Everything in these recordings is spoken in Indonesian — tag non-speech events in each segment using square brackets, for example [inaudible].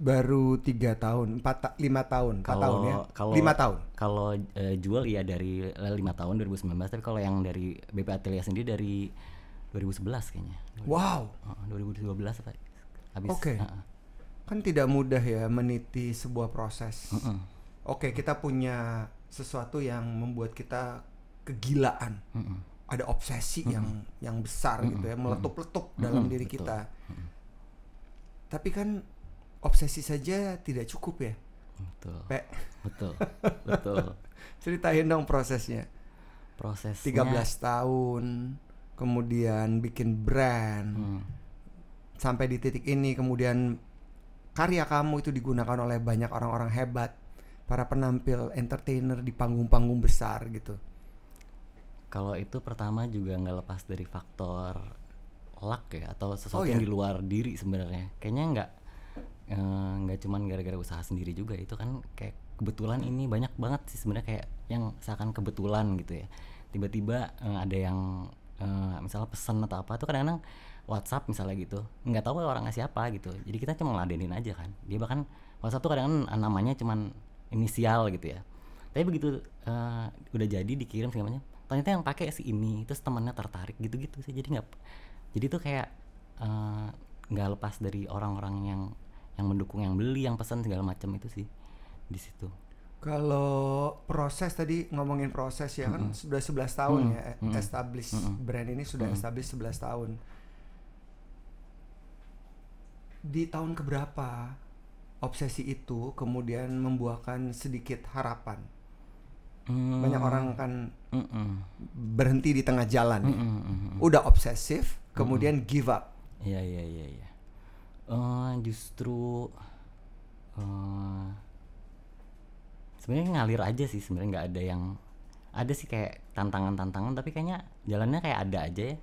baru tiga tahun, empat, lima tahun, empat tahun ya, kalo, lima tahun. Kalau uh, jual ya dari eh, lima tahun 2019, tapi kalau yang dari BP Atelier sendiri dari 2011 kayaknya. Wow. dua 2012 apa? Habis. Oke. Okay. Uh -uh. Kan tidak mudah ya meniti sebuah proses. Uh -uh. Oke, okay, kita punya sesuatu yang membuat kita kegilaan. Uh -uh. Ada obsesi uh -uh. yang yang besar uh -uh. gitu ya, meletup-letup uh -uh. dalam uh -uh. diri kita. Uh -uh. Tapi kan obsesi saja tidak cukup ya. Betul. Pe. Betul. [laughs] Betul. Ceritain dong prosesnya. Prosesnya 13 tahun kemudian bikin brand. Hmm. Sampai di titik ini kemudian karya kamu itu digunakan oleh banyak orang-orang hebat, para penampil entertainer di panggung-panggung besar gitu. Kalau itu pertama juga nggak lepas dari faktor luck ya atau sesuatu oh, iya? yang di luar diri sebenarnya. Kayaknya nggak Eh, nggak uh, cuman gara-gara usaha sendiri juga itu kan kayak kebetulan ini banyak banget sih sebenarnya kayak yang seakan kebetulan gitu ya tiba-tiba uh, ada yang uh, misalnya pesan atau apa tuh kadang-kadang WhatsApp misalnya gitu nggak tahu orang ngasih apa gitu jadi kita cuma ngeladenin aja kan dia bahkan WhatsApp tuh kadang-kadang namanya cuman inisial gitu ya tapi begitu uh, udah jadi dikirim segalanya ternyata yang pakai si ini itu temannya tertarik gitu-gitu sih jadi nggak jadi tuh kayak nggak lepas dari orang-orang yang yang mendukung yang beli yang pesan segala macam itu sih di situ kalau proses tadi ngomongin proses ya mm -hmm. kan sudah 11 tahun mm -hmm. ya eh, mm establish mm -hmm. brand ini sudah mm -hmm. establish 11 tahun di tahun keberapa obsesi itu kemudian membuahkan sedikit harapan mm. banyak orang hmm. kan mm -mm. berhenti di tengah jalan mm -mm. Ya. udah obsesif kemudian mm -mm. give up iya iya iya, iya uh, justru uh, sebenarnya ngalir aja sih sebenarnya nggak ada yang ada sih kayak tantangan-tantangan tapi kayaknya jalannya kayak ada aja ya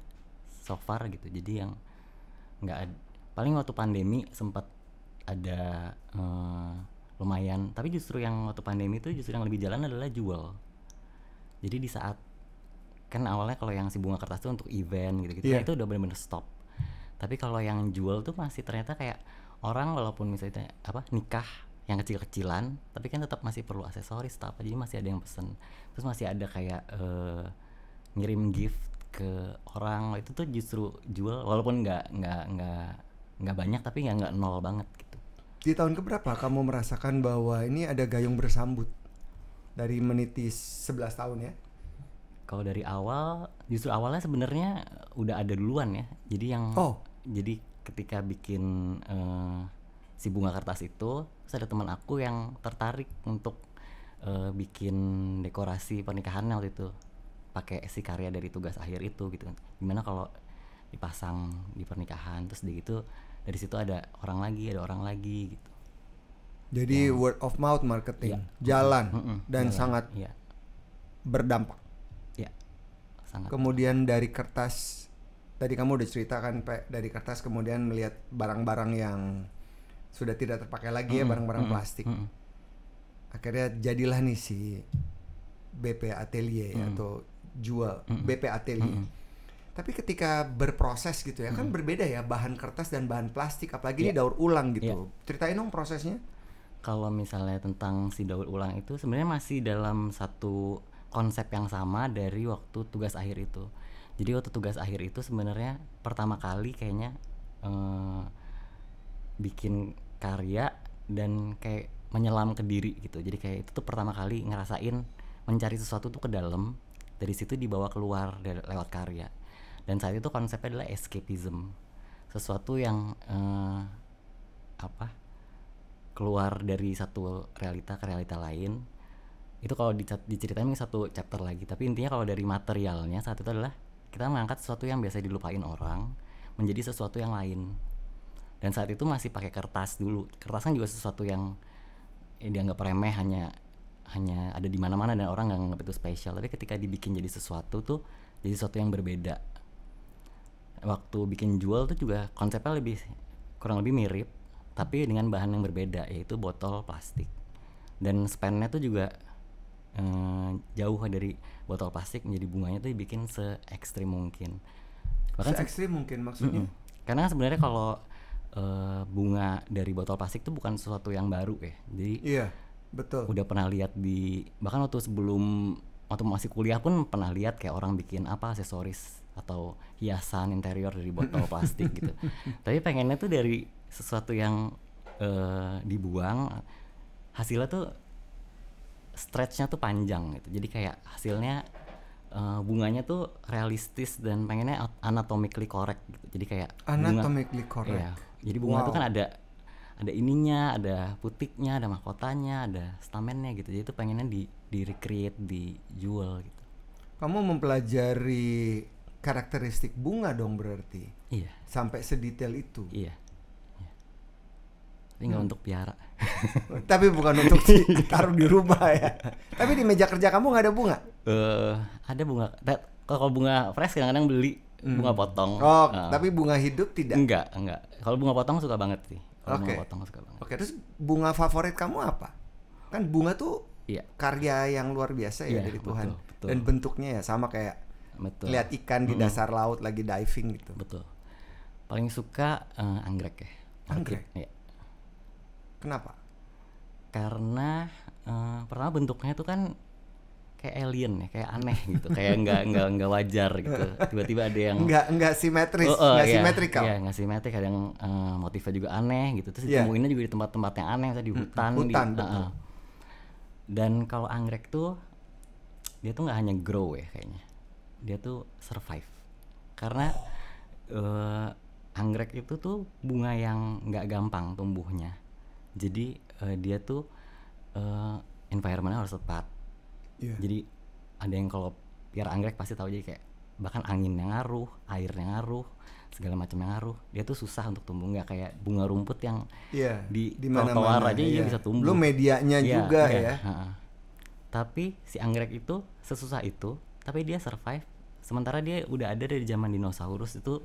so far gitu jadi yang nggak paling waktu pandemi sempat ada uh, lumayan tapi justru yang waktu pandemi itu justru yang lebih jalan adalah jual jadi di saat kan awalnya kalau yang si bunga kertas itu untuk event gitu-gitu yeah. itu udah bener-bener stop tapi kalau yang jual tuh masih ternyata kayak orang walaupun misalnya apa nikah yang kecil-kecilan tapi kan tetap masih perlu aksesoris apa jadi masih ada yang pesen terus masih ada kayak uh, ngirim gift ke orang itu tuh justru jual walaupun nggak nggak nggak nggak banyak tapi ya nggak nol banget gitu di tahun keberapa kamu merasakan bahwa ini ada gayung bersambut dari menitis 11 tahun ya kalau dari awal justru awalnya sebenarnya udah ada duluan ya jadi yang oh. jadi ketika bikin uh, si bunga kertas itu terus ada teman aku yang tertarik untuk uh, bikin dekorasi pernikahannya waktu itu pakai si karya dari tugas akhir itu gitu kan. gimana kalau dipasang di pernikahan terus di itu dari situ ada orang lagi ada orang lagi gitu jadi ya. word of mouth marketing ya. jalan mm -mm, dan jalan. sangat ya. berdampak sangat kemudian dari kertas tadi kamu udah ceritakan Pak dari kertas kemudian melihat barang-barang yang sudah tidak terpakai lagi mm ya barang-barang mm plastik mm -hmm. akhirnya jadilah nih si BP Atelier mm atau jual mm BP Atelier mm -hmm. tapi ketika berproses gitu ya kan berbeda ya bahan kertas dan bahan plastik apalagi yeah. ini iya. daur ulang gitu yeah. ceritain dong prosesnya kalau misalnya tentang si daur ulang itu sebenarnya masih dalam satu konsep yang sama dari waktu tugas akhir itu jadi waktu tugas akhir itu sebenarnya pertama kali kayaknya eh, bikin karya dan kayak menyelam ke diri gitu jadi kayak itu tuh pertama kali ngerasain mencari sesuatu tuh ke dalam dari situ dibawa keluar dari, lewat karya dan saat itu konsepnya adalah escapism sesuatu yang eh, apa keluar dari satu realita ke realita lain itu kalau diceritain ini satu chapter lagi tapi intinya kalau dari materialnya saat itu adalah kita mengangkat sesuatu yang biasa dilupain orang menjadi sesuatu yang lain dan saat itu masih pakai kertas dulu kertas kan juga sesuatu yang dia eh, dianggap remeh hanya hanya ada di mana-mana dan orang nggak nganggap itu spesial tapi ketika dibikin jadi sesuatu tuh jadi sesuatu yang berbeda waktu bikin jual tuh juga konsepnya lebih kurang lebih mirip tapi dengan bahan yang berbeda yaitu botol plastik dan spannya tuh juga Eh, jauh dari botol plastik menjadi bunganya tuh dibikin se ekstrim mungkin bahkan se ekstrim mungkin maksudnya mm -mm. karena kan sebenarnya kalau uh, bunga dari botol plastik itu bukan sesuatu yang baru ya jadi iya betul udah pernah lihat di bahkan waktu sebelum waktu masih kuliah pun pernah lihat kayak orang bikin apa aksesoris atau hiasan interior dari botol [laughs] plastik gitu tapi pengennya tuh dari sesuatu yang uh, dibuang hasilnya tuh stretchnya tuh panjang gitu jadi kayak hasilnya uh, bunganya tuh realistis dan pengennya anatomically correct gitu jadi kayak anatomically bunga, correct ya, jadi bunga wow. tuh kan ada ada ininya ada putiknya ada mahkotanya ada stamennya gitu jadi itu pengennya di di recreate di jual gitu kamu mempelajari karakteristik bunga dong berarti iya sampai sedetail itu iya tapi nggak hmm. untuk piara [laughs] tapi bukan untuk taruh di rumah ya tapi di meja kerja kamu nggak ada bunga uh, ada bunga kalau bunga fresh kadang-kadang beli hmm. bunga potong oh uh, tapi bunga hidup tidak enggak enggak kalau bunga potong suka banget sih kalau okay. bunga potong suka banget oke okay. terus bunga favorit kamu apa kan bunga tuh yeah. karya yang luar biasa ya yeah, dari Tuhan betul, dan bentuknya ya sama kayak betul. lihat ikan di hmm. dasar mm laut lagi diving gitu betul paling suka uh, anggrek ya anggrek. Iya. Kenapa? Karena uh, pertama bentuknya tuh kan kayak alien ya, kayak aneh gitu, kayak nggak nggak nggak wajar gitu. Tiba-tiba ada yang nggak nggak simetris, nggak oh, oh, yeah, simetrikal. Iya, yeah, nggak simetrik. Ada yang uh, motifnya juga aneh gitu. Terus yeah. ditemuinnya juga di tempat-tempat yang aneh, misalnya di hutan. Gitu. Hutan, di, betul. Uh, dan kalau anggrek tuh dia tuh nggak hanya grow ya kayaknya, dia tuh survive. Karena oh. uh, anggrek itu tuh bunga yang nggak gampang tumbuhnya jadi uh, dia tuh uh, environmentnya harus tepat yeah. jadi ada yang kalau biar anggrek pasti tahu aja kayak bahkan angin yang ngaruh air yang ngaruh segala macam yang ngaruh dia tuh susah untuk tumbuh nggak kayak bunga rumput yang yeah, di di mana aja yeah. dia iya. bisa tumbuh belum medianya yeah, juga yeah, ya ha -ha. tapi si anggrek itu sesusah itu tapi dia survive sementara dia udah ada dari zaman dinosaurus itu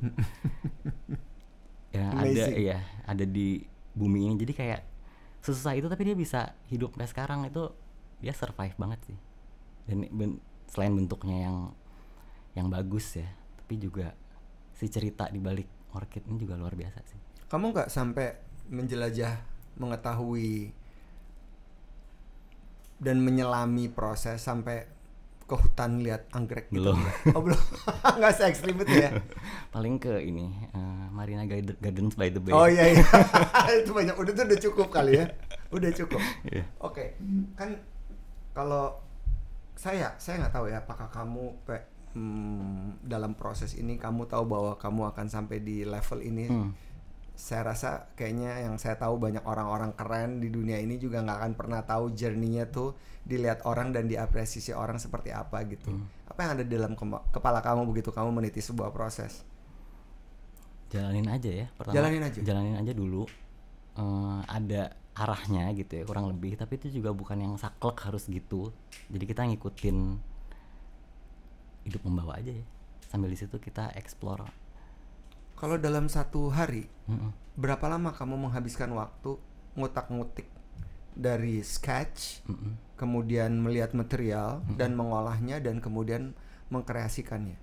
[laughs] ya ada ya ada di bumi ini jadi kayak sesusah itu tapi dia bisa hidup sampai sekarang itu dia survive banget sih dan ben, selain bentuknya yang yang bagus ya tapi juga si cerita di balik orchid ini juga luar biasa sih kamu nggak sampai menjelajah mengetahui dan menyelami proses sampai ke hutan lihat anggrek gitu? Belum. Oh belum, [laughs] nggak se ekstrim itu ya? Paling ke ini uh, Marina Gardens by the Bay. Oh iya iya, [laughs] itu banyak. Udah tuh udah cukup kali ya, udah cukup. Yeah. Oke, okay. kan kalau saya saya nggak tahu ya apakah kamu pe, hmm, dalam proses ini kamu tahu bahwa kamu akan sampai di level ini. Hmm saya rasa kayaknya yang saya tahu banyak orang-orang keren di dunia ini juga nggak akan pernah tahu jerninya tuh dilihat orang dan diapresiasi orang seperti apa gitu. Hmm. Apa yang ada di dalam kepala kamu begitu kamu meniti sebuah proses? Jalanin aja ya. Pertama, jalanin aja. Jalanin aja dulu. Uh, ada arahnya gitu ya kurang lebih tapi itu juga bukan yang saklek harus gitu jadi kita ngikutin hidup membawa aja ya sambil di situ kita explore kalau dalam satu hari, mm-hmm. berapa lama kamu menghabiskan waktu ngutak-ngutik dari sketch, mm-hmm. kemudian melihat material mm-hmm. dan mengolahnya dan kemudian mengkreasikannya?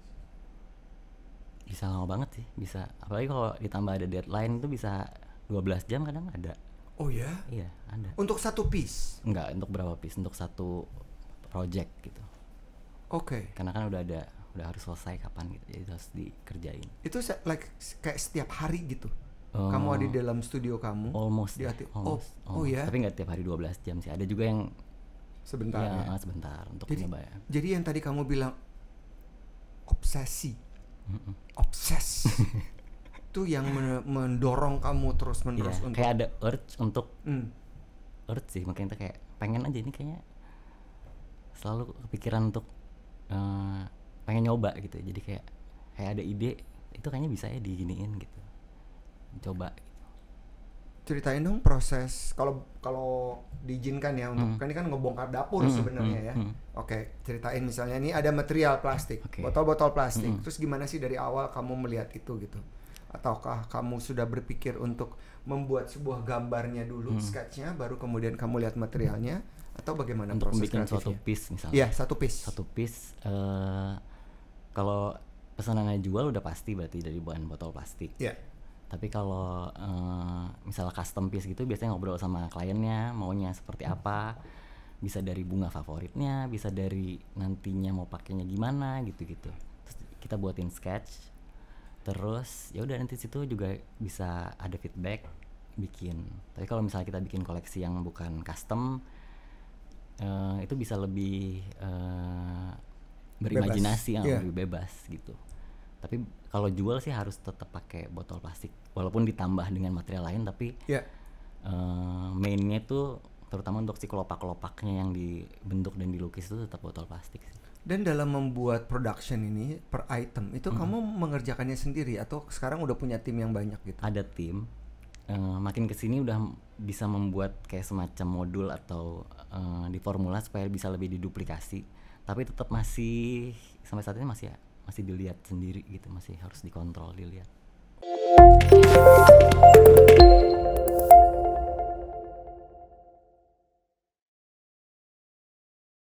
Bisa lama banget sih, bisa. Apalagi kalau ditambah ada deadline itu bisa 12 jam kadang ada. Oh ya? Iya, ada. Untuk satu piece? Enggak, untuk berapa piece? Untuk satu project gitu. Oke. Okay. Karena kan udah ada udah harus selesai kapan gitu jadi harus dikerjain itu like kayak setiap hari gitu oh, kamu ada di dalam studio kamu almost di hati almost, oh, oh almost. oh ya tapi nggak tiap hari 12 jam sih ada juga yang sebentar ya, ya. sebentar untuk jadi, mencoba ya jadi yang tadi kamu bilang obsesi mm -mm. obses [laughs] itu yang men mendorong kamu terus menerus yeah, untuk kayak ada urge untuk mm. urge sih makanya kayak pengen aja ini kayaknya selalu kepikiran untuk uh, pengen nyoba gitu jadi kayak kayak ada ide itu kayaknya bisa ya diginiin gitu coba ceritain dong proses kalau kalau diizinkan ya untuk hmm. kan ini kan ngebongkar dapur hmm, sebenarnya hmm, ya hmm. oke ceritain misalnya ini ada material plastik botol botol-botol plastik hmm. terus gimana sih dari awal kamu melihat itu gitu ataukah kamu sudah berpikir untuk membuat sebuah gambarnya dulu sketsnya hmm. sketchnya baru kemudian kamu lihat materialnya atau bagaimana untuk proses bikin kreatifnya? satu piece misalnya ya satu piece satu piece uh kalau pesanannya jual udah pasti berarti dari bahan botol plastik. Iya. Yeah. Tapi kalau uh, misalnya custom piece gitu biasanya ngobrol sama kliennya maunya seperti hmm. apa. Bisa dari bunga favoritnya, bisa dari nantinya mau pakainya gimana gitu-gitu. kita buatin sketch. Terus ya udah nanti situ juga bisa ada feedback bikin. Tapi kalau misalnya kita bikin koleksi yang bukan custom uh, itu bisa lebih uh, berimajinasi yang yeah. lebih iya. bebas gitu tapi kalau jual sih harus tetap pakai botol plastik walaupun ditambah dengan material lain tapi yeah. Iya. uh, mainnya tuh terutama untuk si kelopak-kelopaknya yang dibentuk dan dilukis itu tetap botol plastik sih. Dan dalam membuat production ini per item itu hmm. kamu mengerjakannya sendiri atau sekarang udah punya tim yang banyak gitu? Ada tim. Uh, makin kesini udah bisa membuat kayak semacam modul atau uh, di supaya bisa lebih diduplikasi tapi tetap masih sampai saat ini masih ya, masih dilihat sendiri gitu masih harus dikontrol dilihat